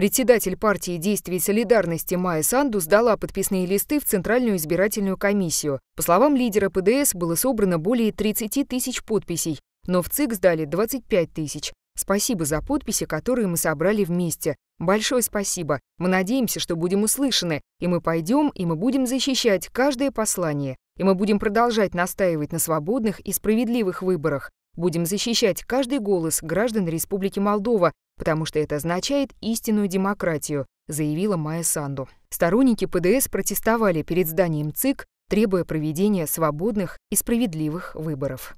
Председатель партии действий солидарности Майя Санду сдала подписные листы в Центральную избирательную комиссию. По словам лидера ПДС, было собрано более 30 тысяч подписей, но в ЦИК сдали 25 тысяч. Спасибо за подписи, которые мы собрали вместе. Большое спасибо. Мы надеемся, что будем услышаны, и мы пойдем, и мы будем защищать каждое послание, и мы будем продолжать настаивать на свободных и справедливых выборах. Будем защищать каждый голос граждан Республики Молдова, потому что это означает истинную демократию, заявила Майя Санду. Сторонники ПДС протестовали перед зданием ЦИК, требуя проведения свободных и справедливых выборов.